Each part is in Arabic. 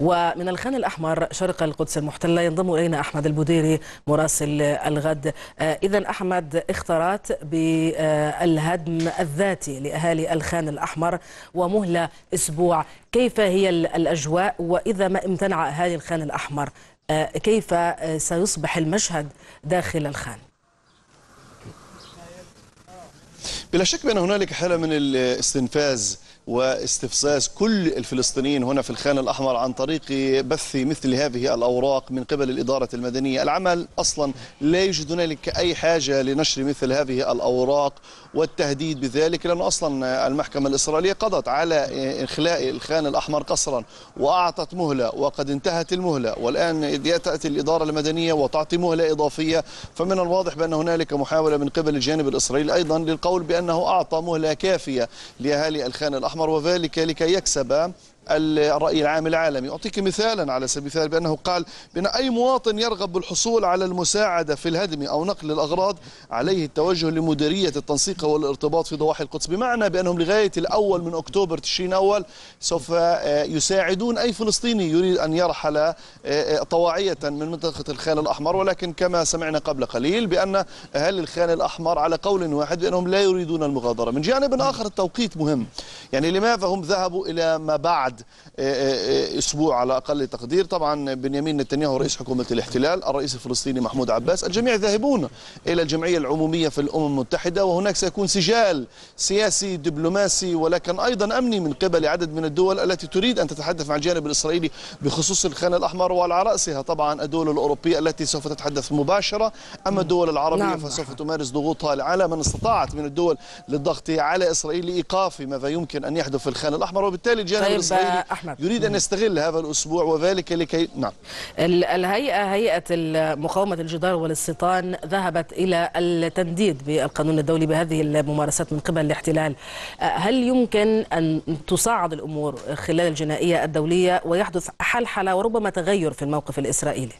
ومن الخان الأحمر شرق القدس المحتلة ينضم إلينا أحمد البديري مراسل الغد آه، إذا أحمد اختارات بالهدم الذاتي لأهالي الخان الأحمر ومهلة أسبوع كيف هي الأجواء وإذا ما امتنع أهالي الخان الأحمر آه، كيف آه، سيصبح المشهد داخل الخان بلا شك بأن هنالك حالة من الاستنفاز واستفزاز كل الفلسطينيين هنا في الخان الأحمر عن طريق بث مثل هذه الأوراق من قبل الإدارة المدنية العمل أصلا لا يوجد هنالك أي حاجة لنشر مثل هذه الأوراق والتهديد بذلك لانه أصلا المحكمة الإسرائيلية قضت على إخلاء الخان الأحمر قصرا وأعطت مهلة وقد انتهت المهلة والآن تأتي الإدارة المدنية وتعطي مهلة إضافية فمن الواضح بأن هنالك محاولة من قبل الجانب الإسرائيلي أيضا للقول بأن أنه أعطى مهلة كافية لأهالي الخان الأحمر وذلك لكي يكسب الرأي العام العالمي أعطيك مثالا على سبيل المثال بأنه قال بأن أي مواطن يرغب بالحصول على المساعدة في الهدم أو نقل الأغراض عليه التوجه لمديرية التنسيق والارتباط في ضواحي القدس بمعنى بأنهم لغاية الأول من أكتوبر تشرين أول سوف آه، يساعدون أي فلسطيني يريد أن يرحل آه، آه، طواعية من منطقة الخان الأحمر ولكن كما سمعنا قبل قليل بأن أهل الخان الأحمر على قول واحد بأنهم لا يريدون المغادرة من جانب آخر التوقيت مهم يعني لماذا هم ذهبوا إلى ما بعد بعد آه، آه، آه، اسبوع على اقل تقدير طبعا بنيامين نتنياهو رئيس حكومه الاحتلال الرئيس الفلسطيني محمود عباس الجميع ذاهبون الى الجمعيه العموميه في الامم المتحده وهناك سيكون سجال سياسي دبلوماسي ولكن ايضا امني من قبل عدد من الدول التي تريد ان تتحدث مع الجانب الاسرائيلي بخصوص الخان الاحمر وعلى راسها طبعا الدول الاوروبيه التي سوف تتحدث مباشره اما الدول العربيه نعم. فسوف تمارس ضغوطها على من استطاعت من الدول للضغط على اسرائيل لايقاف ما يمكن ان يحدث في الخان الاحمر وبالتالي الجانب طيب الاسرائيلي آه، أحمد يريد أن يستغل هذا الأسبوع وذلك لكي نعم الهيئة هيئة مقاومة الجدار والاستيطان ذهبت إلى التنديد بالقانون الدولي بهذه الممارسات من قبل الاحتلال آه، هل يمكن أن تصاعد الأمور خلال الجنائية الدولية ويحدث حلحلة وربما تغير في الموقف الإسرائيلي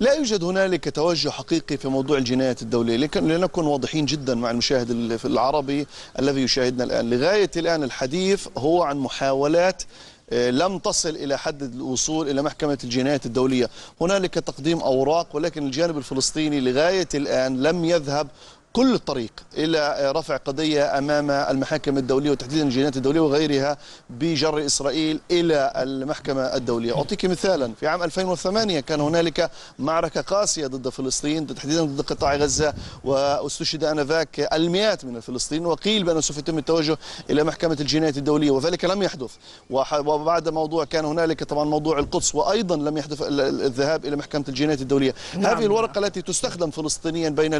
لا يوجد هنالك توجه حقيقي في موضوع الجنايات الدولية لنكن واضحين جدا مع المشاهد العربي الذي يشاهدنا الآن لغاية الآن الحديث هو عن محاولات آه، لم تصل إلى حد الوصول إلى محكمة الجنايات الدولية هنالك تقديم أوراق ولكن الجانب الفلسطيني لغاية الآن لم يذهب كل الطريق إلى رفع قضية أمام المحاكم الدولية وتحديدا الجنايات الدولية وغيرها بجر إسرائيل إلى المحكمة الدولية أعطيك مثالا في عام 2008 كان هنالك معركة قاسية ضد فلسطين تحديدا ضد قطاع غزة واستشهد أنذاك المئات من الفلسطينيين وقيل بأنه سوف يتم التوجه إلى محكمة الجنايات الدولية وذلك لم يحدث وبعد موضوع كان هنالك طبعا موضوع القدس وأيضا لم يحدث الذهاب إلى محكمة الجنايات الدولية نعم. هذه الورقة التي تستخدم فلسطينيا بين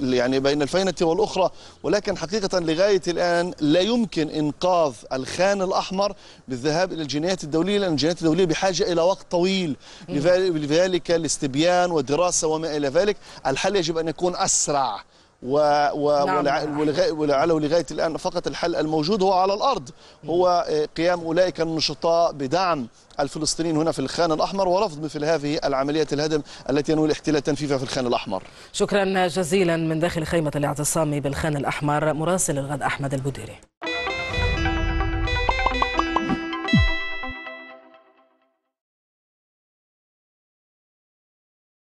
يعني بين الفينة والأخرى ولكن حقيقة لغاية الآن لا يمكن إنقاذ الخان الأحمر بالذهاب إلى الجنايات الدولية لأن الجنايات الدولية بحاجة إلى وقت طويل لذلك الاستبيان والدراسة وما إلى ذلك الحل يجب أن يكون أسرع و... و... نعم. ولغ... ولعله الان فقط الحل الموجود هو على الارض هو آه، قيام اولئك النشطاء بدعم الفلسطينيين هنا في الخان الاحمر ورفض مثل هذه العمليات الهدم التي ينوي الاحتلال تنفيذها في الخان الاحمر. شكرا جزيلا من داخل خيمه الاعتصام بالخان الاحمر مراسل الغد احمد البديري.